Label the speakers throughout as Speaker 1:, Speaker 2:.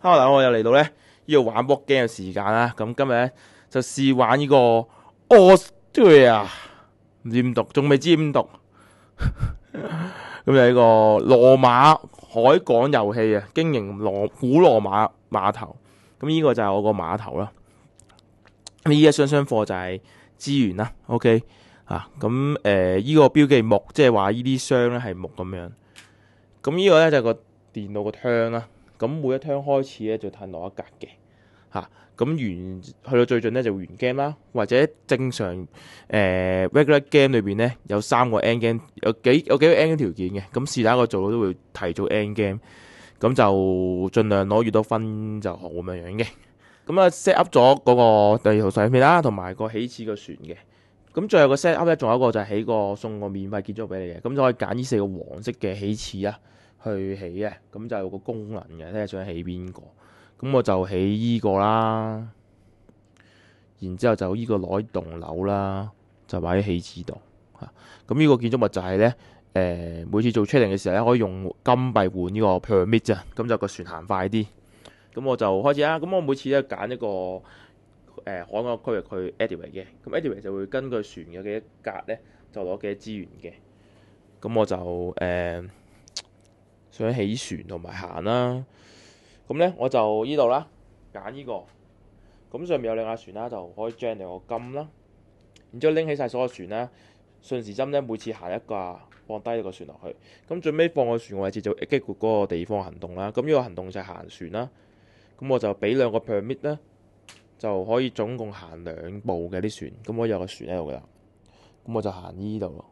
Speaker 1: 哈！大家好，我又嚟到咧呢个玩 b o 博 game 嘅时间啦。咁今日咧就试玩呢个 a u s t r i a 唔知点读？仲未知点读。咁就呢个罗马海港游戏啊，经营罗古罗马码头。咁呢个就系我个码头啦。呢一箱箱货就系资源啦。OK 啊，咁诶呢个标记木，即系话呢啲箱咧系木咁样。咁呢个咧就个电脑个窗啦。咁每一聽開始咧就褪落一格嘅，嚇咁完去到最近咧就完 game 啦，或者正常誒 regular game 裏边咧有三個 end game，有幾有几个 end 條件嘅，咁是打個做都會提早 end game，咁就盡量攞越多分就好咁樣嘅。咁啊 set up 咗嗰個第二套碎片啦，同埋個起始個船嘅。咁最後個 set up 咧仲有一個就係起個送個免費建築俾你嘅，咁就可以揀呢四個黃色嘅起始啊。去起嘅咁就有个功能嘅，睇下想起邊個咁我就起依個啦。然之後就依個攞依棟樓啦，就擺喺起始度嚇。咁呢個建築物就係咧誒，每次做 training 嘅時候咧，可以用金幣換呢個 p r m i t 啫。咁就個船行快啲。咁我就開始啦。咁我每次咧揀一個誒海岸區域去 edit 嘅，咁 edit 就會根據船嘅幾多格咧就攞幾多資源嘅。咁我就誒。想起船同埋行啦，咁咧我就呢度啦，拣呢个咁上面有两架船啦，就可以将呢个金啦。然之后拎起晒所有船啦，顺时针咧，每次行一架，放低一个船落去。咁最尾放个船位置就激活嗰个地方行动啦。咁呢个行动就系行船啦。咁我就俾两个 permit 啦，就可以总共行两步嘅啲船。咁我有个船喺度啦，咁我就行呢度咯，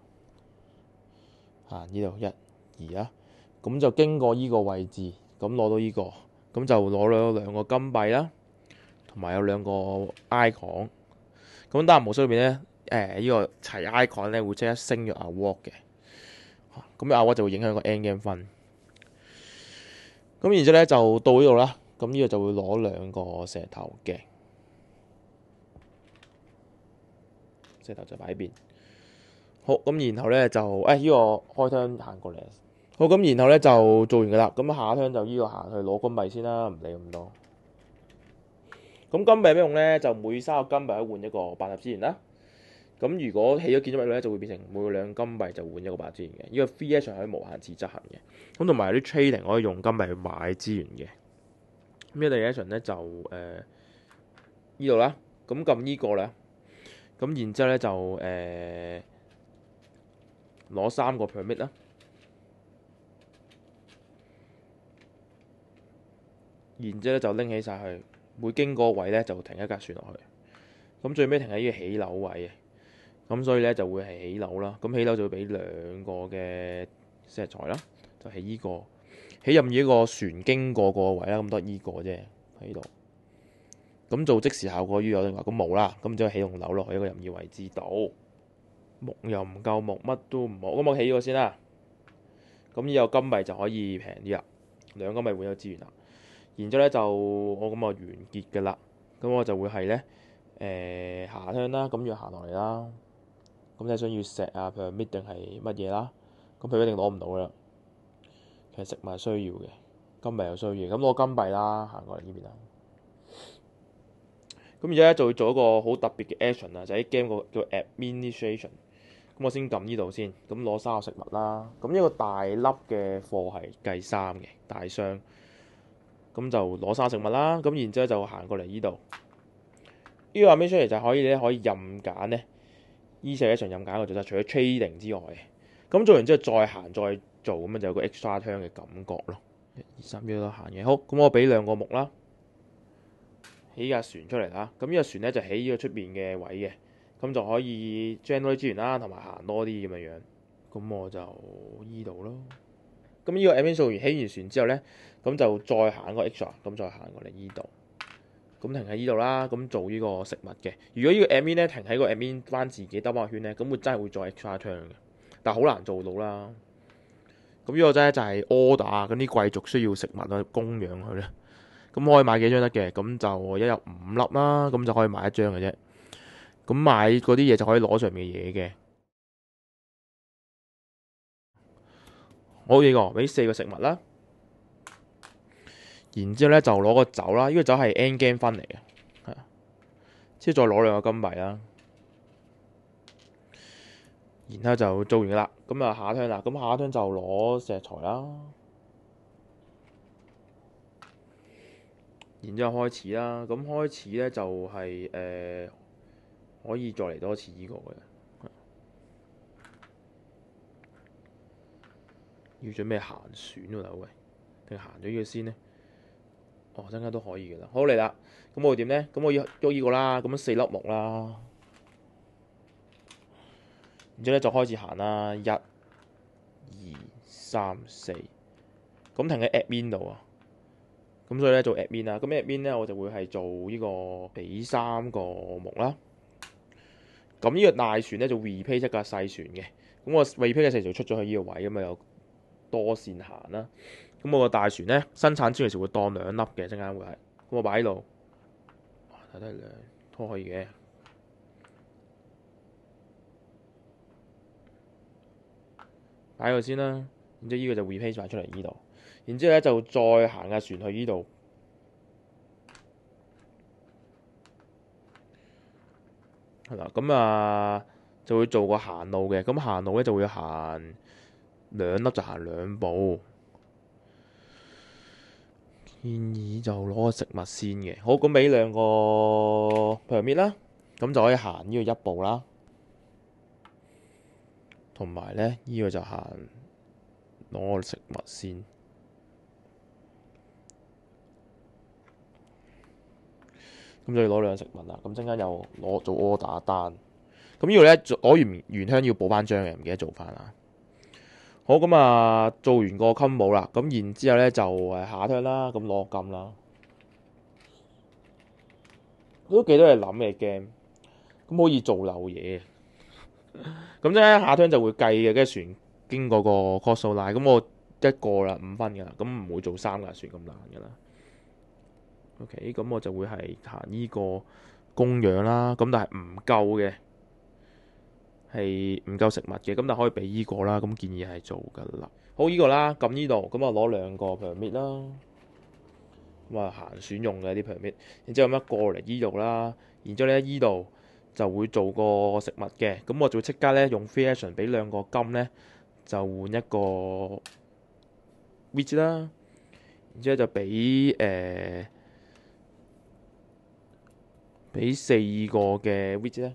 Speaker 1: 行呢度一、二啊。咁就經過依個位置，咁攞到依個，咁就攞咗兩個金幣啦，同埋有兩個 icon。咁但然無數裏面咧，誒依個齊 icon 咧會即刻升咗阿 walk 嘅，咁阿 walk 就會影響個 end game 分。咁然之後咧就到呢度啦，咁呢度就會攞兩個石頭嘅，石頭就擺邊。好，咁然後咧就誒依個開窗行過嚟。好咁，然后咧就做完噶啦。咁下一听就呢个行去攞金币先啦，唔理咁多。咁金币有咩用咧？就每三个金币换一个八十资源啦。咁如果起咗建筑物咧，就会变成每两金币就换一个十资源嘅。呢个 free action 可以无限次执行嘅。咁同埋啲 trading 可以用金币去买资源嘅。咩 direction 咧？就诶呢度啦。咁揿呢个啦。咁然之后咧就诶攞三个 permit 啦。然之後咧就拎起晒去，每經過位咧就停一架船落去。咁最尾停喺呢個起樓位嘅，咁所以咧就會係起樓啦。咁起樓就俾兩個嘅石材啦，就起依個起任意一個船經過個位啦。咁多依個啫喺度。咁做即時效果，於我定話咁冇啦。咁就起棟樓落去一個任意位置度，木又唔夠木，乜都唔好咁，我起個先啦。咁以個金幣就可以平啲啦，兩金咪會有資源啦。然之後咧就我咁啊完結嘅啦，咁我就會係咧誒下鄉啦，咁要行落嚟啦，咁你想要石啊，譬如 m e t n 定係乜嘢啦，咁佢一定攞唔到噶啦。其實食物係需要嘅，金幣有需要，咁攞金幣啦，行過嚟呢邊啦。咁而家咧就會做一個好特別嘅 action 啊，就喺 game 個叫 administration。咁我先撳呢度先，咁攞三個食物啦。咁一個大粒嘅貨係計三嘅大箱。咁就攞沙食物啦，咁然之後就行過嚟依度。呢依下面出嚟就可以咧，可以任揀咧。依社一場任揀，我做曬除咗 trading 之外，咁做完之後再行再做，咁就有個 extra 香嘅感覺咯。一、二、三、秒都行嘅，好，咁我俾兩個木啦，起架船出嚟啦。咁呢個船咧就起呢個出面嘅位嘅，咁就可以 g e e n 將多啲資源啦，同埋行多啲咁嘅樣。咁我就依度咯。咁呢個 m i n 做完起完船之後咧，咁就再行個 extra，咁再行過嚟呢度，咁停喺呢度啦。咁做呢個食物嘅。如果呢個 admin 咧停喺個 admin 翻自己兜一圈咧，咁會真係會再 extra turn 嘅。但好難做到啦。咁呢個真就係 order。咁啲貴族需要食物去供養佢咧。咁可以買幾張得嘅？咁就一日五粒啦，咁就可以買一張嘅啫。咁買嗰啲嘢就可以攞上面嘅嘢嘅。好嘢个，俾四个食物啦，然之后咧就攞个酒啦，呢个酒系 N game 翻嚟嘅，之后再攞两个金币啦，然后就做完啦，咁啊下一听啦，咁下一听就攞石材啦，然之后开始啦，咁开始咧就系诶可以再嚟多次呢个嘅。要准备行船啊？喂，定行咗呢个先呢？哦，增加都可以噶啦。好嚟啦，咁我点呢？咁我要喐呢个啦，咁样四粒木啦。然之后咧就开始行啦，一、二、三、四。咁停喺 a t 边度啊。咁所以咧做 a t 边啦。咁 a t 边面咧我就会系做呢个比三个木啦。咁呢个大船咧就 repeat 出架细船嘅。咁我 r e p a t 嘅细船出咗去呢个位咁啊有。多線行啦，咁我個大船咧生產資源時會當兩粒嘅，陣間會係咁我擺喺度，睇睇兩拖可以嘅，擺佢先啦。然之後依個就 repay 出嚟依度，然之後咧就再行下船去依度，系啦。咁啊就會做個行路嘅，咁行路咧就會行。两粒就行两步，建议就攞个食物先嘅。好，咁俾两个 permit 啦，咁就可以行呢个一步啦。同埋咧，呢个就行攞个食物先。咁就要攞两食物啦。咁阵间又攞做 order 单。咁呢个咧，攞完原香要补翻张嘅，唔记得做翻啦。好咁啊！做完个襟帽啦，咁然之后咧就诶下听啦，咁攞金啦。都几多系谂嘅 game，咁可以做漏嘢。咁咧下听就会计嘅，跟住船经过个 costly，咁我一个啦五分噶啦，咁唔会做三架船咁难噶啦。OK，咁我就会系行呢个供养啦，咁但系唔够嘅。系唔够食物嘅，咁就可以俾依个啦。咁建议系做噶啦。好依个啦，揿依度，咁啊攞两个 p e r m i t 啦，咁啊行选用嘅啲 p e r m i t 然之后咁啊过嚟依度啦，然之后咧依度就会做个食物嘅。咁我就会即刻咧用 fashion 俾两个金咧，就换一个 witch 啦。然之后就俾诶俾四个嘅 witch 咧。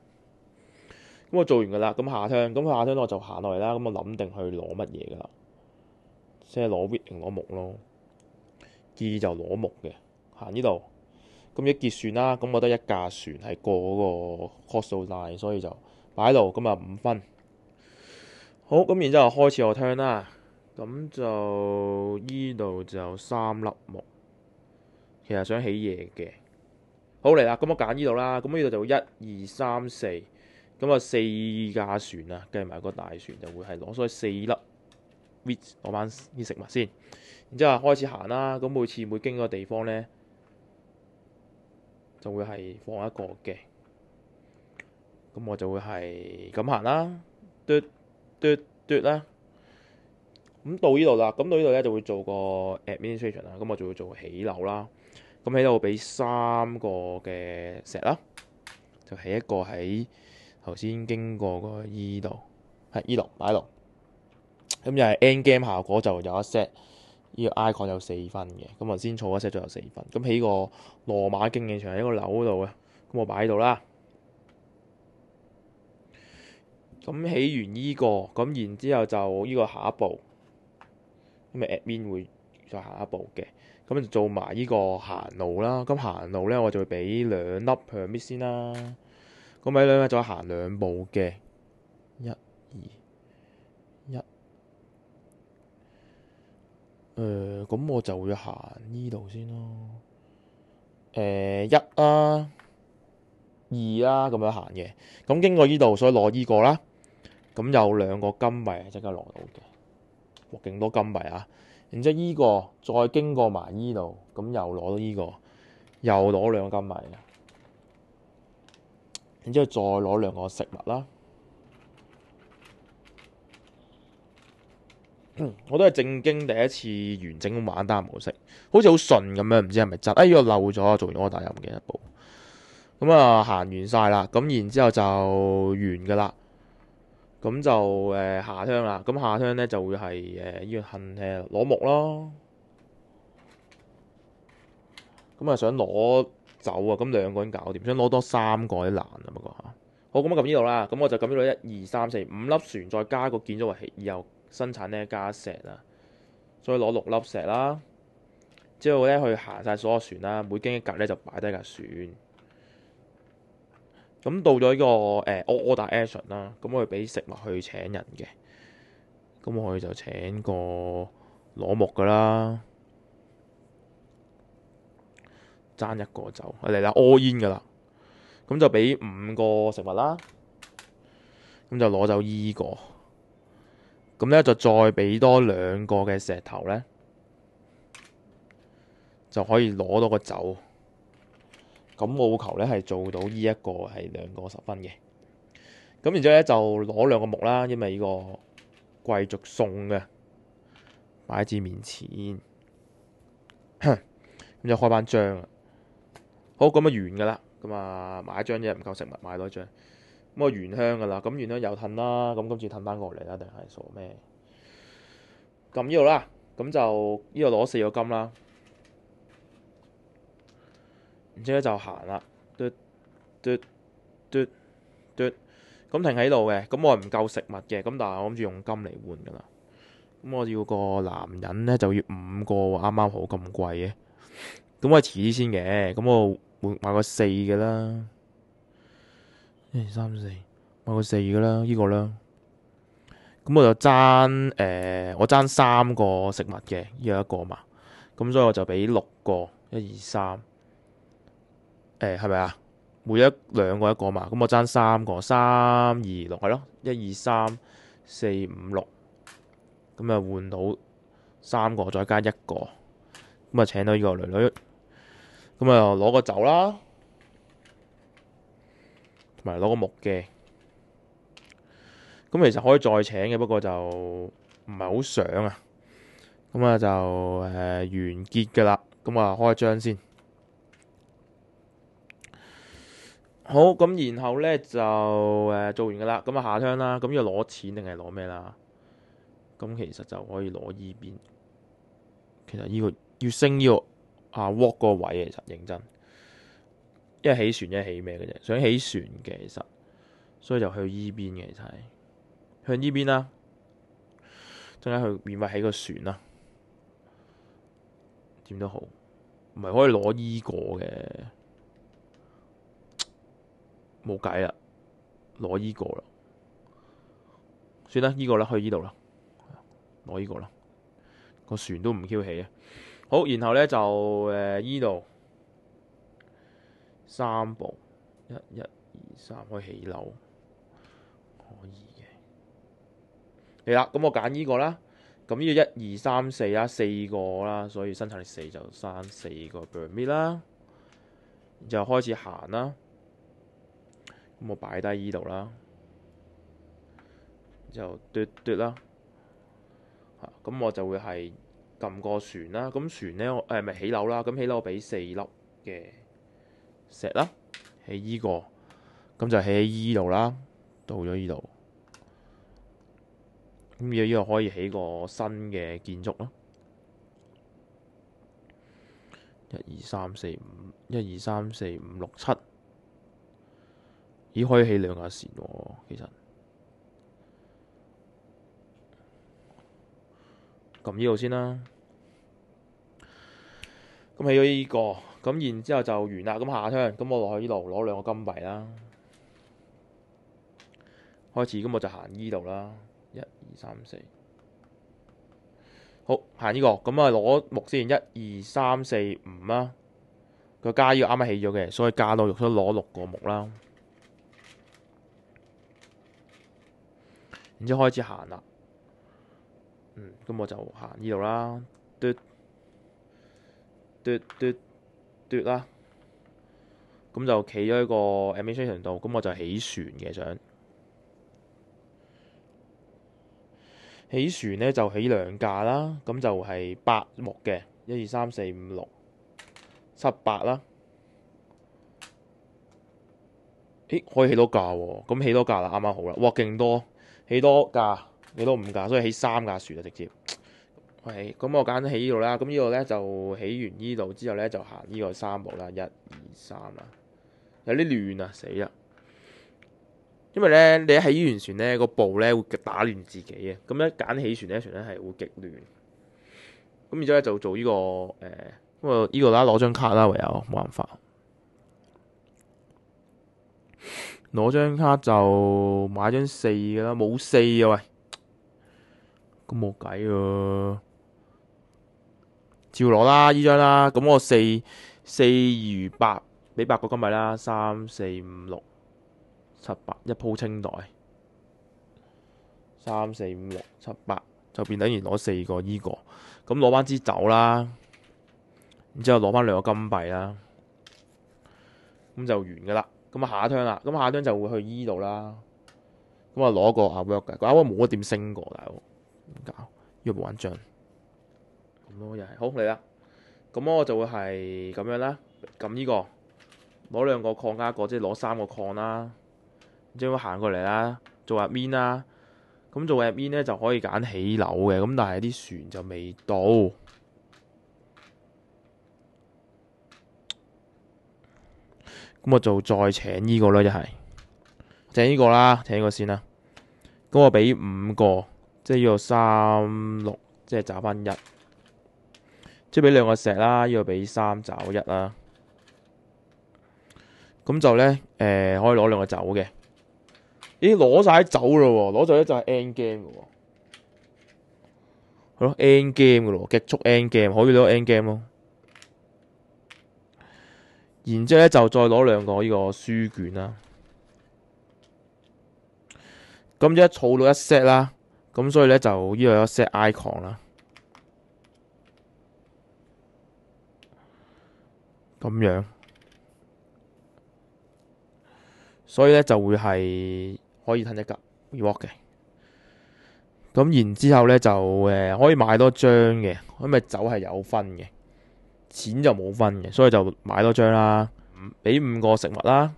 Speaker 1: 咁我做完噶啦，咁下听，咁下听我就行落嚟啦。咁我谂定去攞乜嘢噶啦，即系攞 w 定攞木咯。二就攞木嘅，行呢度。咁一结算啦，咁我得一架船系过嗰个 c o s t line，所以就摆度，咁啊五分。好，咁然之后开始我听啦。咁就呢度就三粒木，其实想起嘢嘅。好嚟啦，咁我拣呢度啦。咁呢度就一二三四。咁啊，四架船啊，計埋個大船就會係攞咗四粒，攞翻啲食物先。然之後開始行啦。咁每次每經個地方咧，就會係放一個嘅。咁我就會係咁行啦，嘟嘟嘟啦。咁到呢度啦，咁到呢度咧就會做個 administration 啦。咁我就會做起樓啦。咁喺度俾三個嘅石啦，就起一個喺。頭先經過嗰 E 度，係 E 度擺度，咁又係 N game 效果就有一 set，呢個 icon 有四分嘅，咁我先儲一 set，就有四分。咁喺個羅馬競技場喺個樓度啊，咁我擺喺度啦。咁起完依個，咁然之後就依個下一步，咁啊 admin 會再下一步嘅，咁就做埋依個行路啦。咁行路咧，我就會俾兩粒 p e r m i t 先啦。咁米两米再行两步嘅，一、二、一，诶，咁我就要行呢度先咯。诶，一啦，二啦，咁样行嘅。咁经过呢度，所以攞呢个啦。咁有两个金币即刻攞到嘅，哇，劲多金币啊！然之后呢个再经过埋呢度，咁又攞到呢个，又攞两金币然之後再攞兩個食物啦。我都係正經第一次完整玩單模式，好似好順咁樣，唔知係咪窒？哎，呢漏咗，做完咗大又唔見得步。咁啊，行完晒啦，咁然之後就完噶啦。咁就誒下鄉啦。咁下鄉咧就會係誒呢個恨誒攞木咯。咁啊，想攞。走啊！咁兩個人搞掂，想攞多三個啲難啊！不過好咁啊，撳呢度啦，咁我就撳呢度一二三四五粒船，再加個建築物，以後生產一加石啦，再攞六粒石啦，之後咧去行晒所有船啦，每經一格咧就擺低架船。咁到咗呢個誒 order action 啦，咁我哋俾食物去請人嘅，咁我哋就請個攞木噶啦。争一个走嚟啦，屙烟噶啦，咁就俾五个食物啦，咁就攞走呢个，咁咧就再俾多两个嘅石头咧，就可以攞到个走，咁我求咧系做到呢一个系两个十分嘅，咁然之后咧就攞两个木啦，因为呢个贵族送嘅摆至面前，咁就开翻张啊！好咁啊，完噶啦，咁啊买一张啫，唔够食物买多一张，咁啊原香噶啦，咁原香又褪啦，咁今次褪翻过嚟啦，定系傻咩？咁呢度啦，咁就呢度攞四个金啦，然之后就行啦，嘟嘟嘟嘟，咁停喺度嘅，咁我系唔够食物嘅，咁但系我谂住用金嚟换噶啦，咁我要个男人咧就要五个，啱啱好咁贵嘅，咁我迟啲先嘅，咁我。换买个四嘅啦，一二三四，买个四嘅啦，呢个啦。咁我就争诶，我争三个食物嘅，依有一个嘛。咁所以我就俾六个，一二三，诶系咪啊？每一两个一个嘛。咁我争三个，三二六系咯，一二三四五六，咁啊换到三个，再加一个，咁啊请到呢个女女。咁啊，攞个酒啦，同埋攞个木嘅。咁其实可以再请嘅，不过就唔系好想啊。咁啊就诶完结噶啦。咁啊开张先。好，咁然后咧就诶做完噶啦。咁啊下乡啦。咁要攞钱定系攞咩啦？咁其实就可以攞依边。其实呢个要升呢、个。阿 w a l k 个位其实认真，一起船一起咩嘅啫，想起船嘅其实，所以就去依边嘅，其實系向依边啦，点解去免費起个船啦？点都好，唔系可以攞依个嘅，冇计啦，攞依个啦，算啦，依个啦，去依度啦，攞依个啦，个船都唔 Q 起啊！好，然后咧就诶呢度三步，一一二三可以起楼，可以嘅。嚟啦，咁我拣呢个啦，咁呢个一二三四啦，四个啦，所以生产力四就生四个 b e i l d me 啦，就开始行啦。咁我摆低呢度啦，就嘟嘟啦，咁我就会系。撳個船啦，咁船咧，誒咪起樓啦，咁起樓我俾四粒嘅石啦，起依個，咁就起喺依度啦，到咗依度，咁依個可以起個新嘅建築咯。一二三四五，一二三四五六七，咦，可以起兩架船喎，其實。咁呢度先啦，咁起咗呢个，咁然之后就完啦。咁下枪，咁我落去呢度攞两个金币啦。开始，咁我就行呢度啦，一二三四，好行呢个，咁啊攞木先，一二三四五啦。个加要啱啱起咗嘅，所以加到肉都攞六个木啦。然之后开始行啦。嗯，咁我就行呢度啦，嘟嘟嘟嘟啦，咁就企咗喺个 a n i a t i o n 度，咁我就起船嘅想，起船咧就起两架啦，咁就系八木嘅，一二三四五六，七八啦，咦，可以起多架，咁起多架啦，啱啱好啦，哇，劲多，起多架。你都五架，所以起三架船啊！直接，喂，咁我拣起呢度啦。咁呢度咧就起完呢度之后咧就行呢个三步啦，一、二、三啦，有啲乱啊，死啦！因为咧你喺起完船咧个步咧会打乱自己啊。咁一拣起船咧船咧系会极乱。咁然之后咧就做呢个诶，咁啊呢度啦攞张卡啦，唯有冇办法，攞张卡就买张四噶啦，冇四啊喂！咁冇计啊，照攞啦，依张啦。咁我四四如八，俾八个金币啦，三四五六七八一铺清袋，三四五六七八就变等于攞四个依个咁，攞翻支酒啦，然之后攞翻两个金币啦，咁就完噶啦。咁啊，下一张啦，咁下一张就会去依度啦。咁啊，攞个阿 work 嘅，阿 work 冇一点升过大佬。点搞有冇印象咁咯？又系好嚟啦。咁我就会系咁样啦，咁呢个攞两个矿加个，即系攞三个矿啦。即系行过嚟啦，做入面啦。咁做入面咧就可以拣起楼嘅。咁但系啲船就未到。咁我就再请呢个啦，一系请呢个啦，请呢个先啦。咁我俾五个。即系呢个三六，即系找翻一，即系俾两个石啦。呢个俾三找一啦，咁就咧，诶可以攞两个走嘅。咦，攞晒走咯，攞咗咧就系 n game 嘅，系咯 n game 嘅咯，极速 n game 可以攞 n game 咯。然之后咧就再攞两个呢个书卷啦，咁一储到一 set 啦。咁所以咧就呢度有 set icon 啦，咁样，所以咧就會係可以吞一格 reward 嘅，咁然之後咧就誒可以買多張嘅，因为酒係有分嘅，錢就冇分嘅，所以就買多張啦，俾五個食物啦，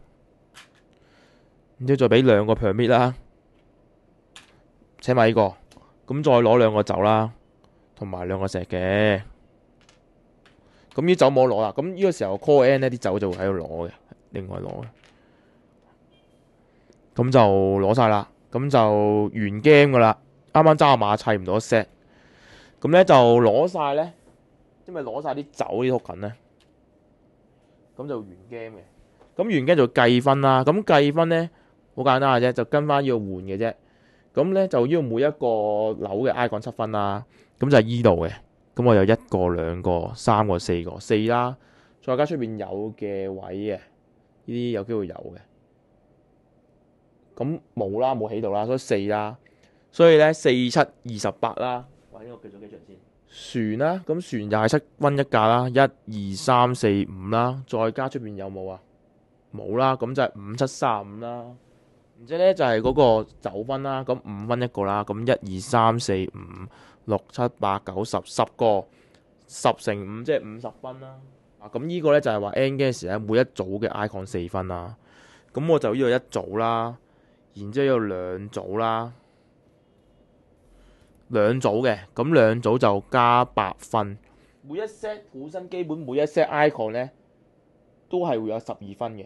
Speaker 1: 然之後再俾兩個 permit 啦。请埋呢个，咁再攞两个酒啦，同埋两个石嘅。咁呢酒冇攞啦，咁呢个时候 call end 咧啲酒就会喺度攞嘅，另外攞。嘅。咁就攞晒啦，咁就完 game 噶啦。啱啱揸马砌唔到 set，咁咧就攞晒咧，即系攞晒啲酒啲 token 咧？咁就完 game 嘅。咁完 game 就计分啦。咁计分咧好简单嘅啫，就跟翻要换嘅啫。咁咧就要每一個樓嘅 I 港七分啦，咁就系依度嘅，咁我有一個、兩個、三個、四個，四啦，再加出边有嘅位嘅，呢啲有機會有嘅，咁冇啦，冇起到啦，所以四啦，所以咧四七二十八啦。喂，个計咗几长先？船啦，咁船又係七分一價啦，一二三四五啦，再加出边有冇啊？冇啦，咁就係五七三五啦。然之後咧就係嗰個九分啦，咁五分一個啦，咁一二三四五六七八九十十個十乘五，即係五十分啦。啊，咁呢個咧就係話 N g a 咧每一組嘅 icon 四分啦。咁我就呢度一組啦，然之後有兩組啦，兩組嘅，咁兩組就加八分。每一 set 本身基本每一 set icon 咧都係會有十二分嘅。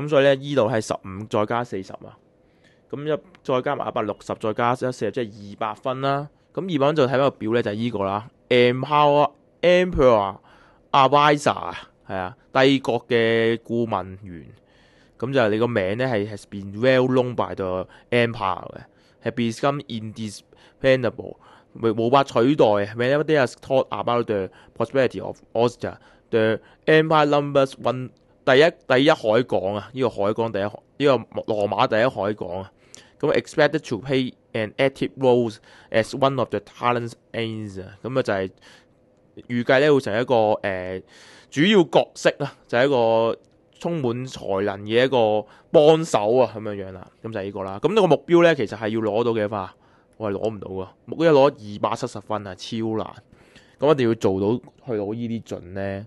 Speaker 1: 咁所以咧，依度系十五再加四十啊，咁一再加埋一百六十，再加一四十，即系二百分啦。咁二百分就睇翻个表咧，就係依个啦。e m p o w e r e advisor 系啊，帝国嘅顾问员。咁就系你个名咧系 has been well known by the empire 嘅，係 become indispensable，无法取代。Whenever they talk about the prosperity of Austria，the empire numbers one。第一第一海港啊，呢個海港第一，呢個羅馬第一海港啊。咁 expected to play an active role as one of the talents aims 啊。咁啊就係預計咧會成一個誒主要角色啦，就係一個充滿才能嘅一個幫手啊，咁樣樣啦。咁就系呢個啦。咁呢個目標咧其實係要攞到嘅話，我係攞唔到啊，目標一攞二百七十分啊，超難。咁一定要做到去攞呢啲準咧。